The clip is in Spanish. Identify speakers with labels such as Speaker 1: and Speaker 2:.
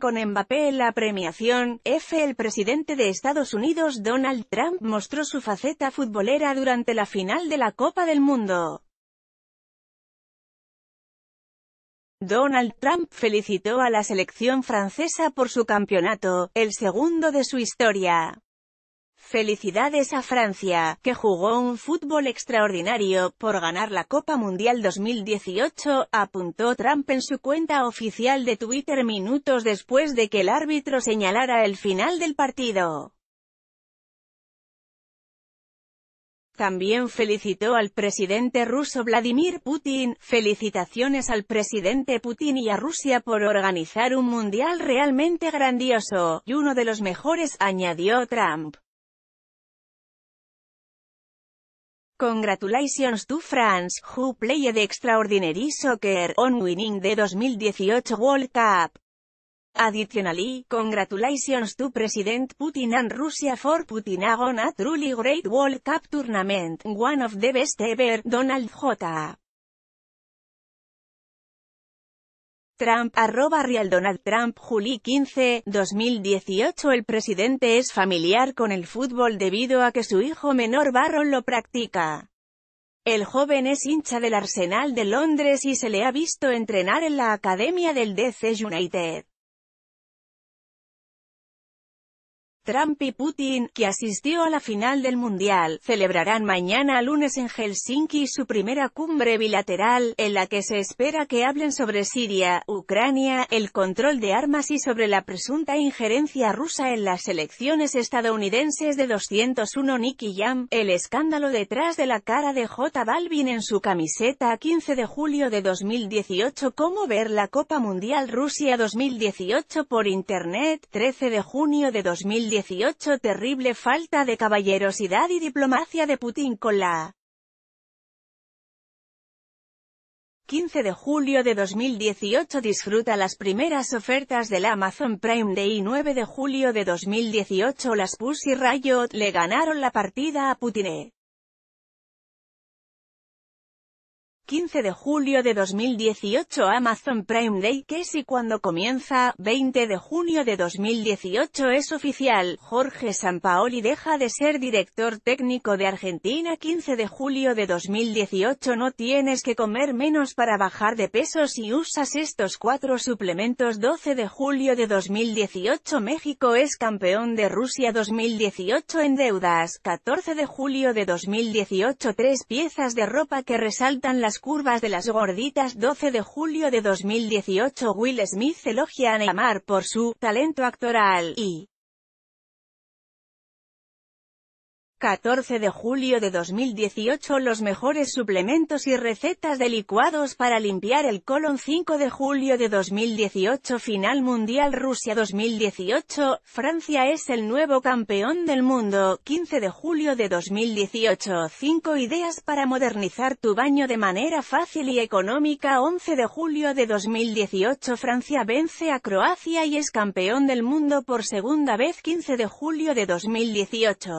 Speaker 1: con Mbappé en la premiación, F. El presidente de Estados Unidos Donald Trump mostró su faceta futbolera durante la final de la Copa del Mundo. Donald Trump felicitó a la selección francesa por su campeonato, el segundo de su historia. Felicidades a Francia, que jugó un fútbol extraordinario por ganar la Copa Mundial 2018, apuntó Trump en su cuenta oficial de Twitter minutos después de que el árbitro señalara el final del partido. También felicitó al presidente ruso Vladimir Putin, felicitaciones al presidente Putin y a Rusia por organizar un mundial realmente grandioso, y uno de los mejores, añadió Trump. Congratulations to France, who played extraordinary soccer, on winning the 2018 World Cup. Additionally, congratulations to President Putin and Russia for putting on a truly great World Cup tournament, one of the best ever, Donald J. Trump, arroba Real Donald Trump, Juli 15, 2018 El presidente es familiar con el fútbol debido a que su hijo menor Barron lo practica. El joven es hincha del Arsenal de Londres y se le ha visto entrenar en la academia del DC United. Trump y Putin, que asistió a la final del Mundial, celebrarán mañana lunes en Helsinki su primera cumbre bilateral, en la que se espera que hablen sobre Siria, Ucrania, el control de armas y sobre la presunta injerencia rusa en las elecciones estadounidenses de 201 Nicky Jam, el escándalo detrás de la cara de J Balvin en su camiseta 15 de julio de 2018 Cómo ver la Copa Mundial Rusia 2018 por Internet, 13 de junio de 2018 2018 terrible falta de caballerosidad y diplomacia de Putin con la 15 de julio de 2018 disfruta las primeras ofertas del Amazon Prime Day 9 de julio de 2018 las Pussy Rayot le ganaron la partida a Putin 15 de julio de 2018 Amazon Prime Day que si cuando comienza, 20 de junio de 2018 es oficial, Jorge Sampaoli deja de ser director técnico de Argentina 15 de julio de 2018 no tienes que comer menos para bajar de peso si usas estos cuatro suplementos 12 de julio de 2018 México es campeón de Rusia 2018 en deudas, 14 de julio de 2018 Tres piezas de ropa que resaltan las curvas de las gorditas 12 de julio de 2018 Will Smith elogia a Neymar por su «talento actoral» y 14 de julio de 2018 Los mejores suplementos y recetas de licuados para limpiar el colon 5 de julio de 2018 Final Mundial Rusia 2018 Francia es el nuevo campeón del mundo 15 de julio de 2018 5 ideas para modernizar tu baño de manera fácil y económica 11 de julio de 2018 Francia vence a Croacia y es campeón del mundo por segunda vez 15 de julio de 2018